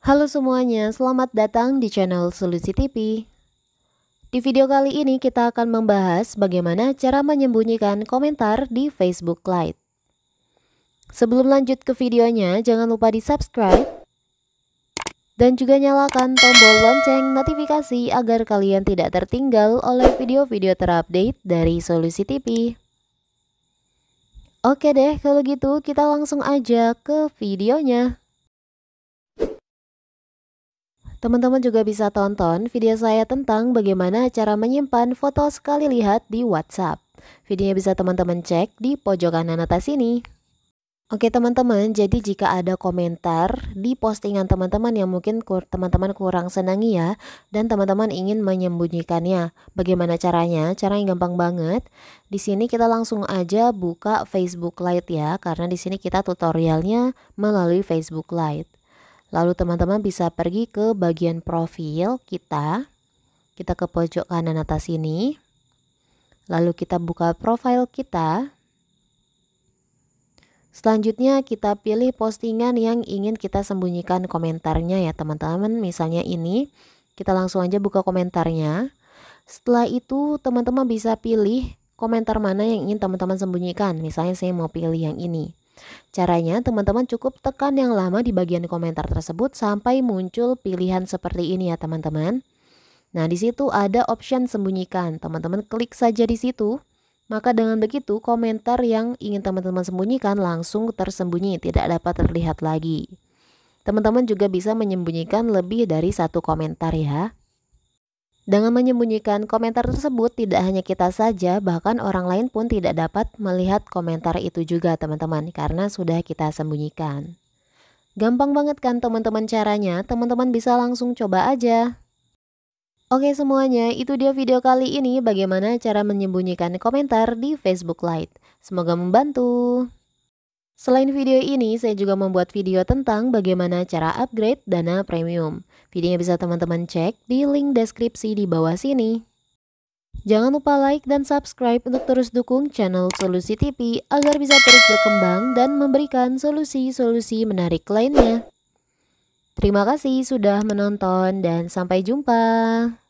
Halo semuanya, selamat datang di channel Solusi TV. Di video kali ini kita akan membahas bagaimana cara menyembunyikan komentar di Facebook Lite. Sebelum lanjut ke videonya, jangan lupa di subscribe dan juga nyalakan tombol lonceng notifikasi agar kalian tidak tertinggal oleh video-video terupdate dari Solusi TV. Oke deh, kalau gitu kita langsung aja ke videonya. Teman-teman juga bisa tonton video saya tentang bagaimana cara menyimpan foto sekali lihat di WhatsApp. Videonya bisa teman-teman cek di pojok kanan atas ini. Oke teman-teman, jadi jika ada komentar di postingan teman-teman yang mungkin teman-teman kurang senangi ya dan teman-teman ingin menyembunyikannya, bagaimana caranya? cara yang gampang banget. Di sini kita langsung aja buka Facebook Lite ya, karena di sini kita tutorialnya melalui Facebook Lite. Lalu teman-teman bisa pergi ke bagian profil kita. Kita ke pojok kanan atas ini. Lalu kita buka profil kita. Selanjutnya kita pilih postingan yang ingin kita sembunyikan komentarnya ya teman-teman. Misalnya ini, kita langsung aja buka komentarnya. Setelah itu teman-teman bisa pilih komentar mana yang ingin teman-teman sembunyikan. Misalnya saya mau pilih yang ini. Caranya, teman-teman cukup tekan yang lama di bagian komentar tersebut sampai muncul pilihan seperti ini ya teman-teman. Nah, di situ ada option sembunyikan. Teman-teman klik saja di situ. Maka dengan begitu komentar yang ingin teman-teman sembunyikan langsung tersembunyi, tidak dapat terlihat lagi. Teman-teman juga bisa menyembunyikan lebih dari satu komentar ya. Dengan menyembunyikan komentar tersebut, tidak hanya kita saja, bahkan orang lain pun tidak dapat melihat komentar itu juga, teman-teman, karena sudah kita sembunyikan. Gampang banget kan teman-teman caranya, teman-teman bisa langsung coba aja. Oke semuanya, itu dia video kali ini bagaimana cara menyembunyikan komentar di Facebook Lite. Semoga membantu. Selain video ini, saya juga membuat video tentang bagaimana cara upgrade dana premium. Videonya bisa teman-teman cek di link deskripsi di bawah sini. Jangan lupa like dan subscribe untuk terus dukung channel Solusi TV agar bisa terus berkembang dan memberikan solusi-solusi menarik lainnya. Terima kasih sudah menonton dan sampai jumpa.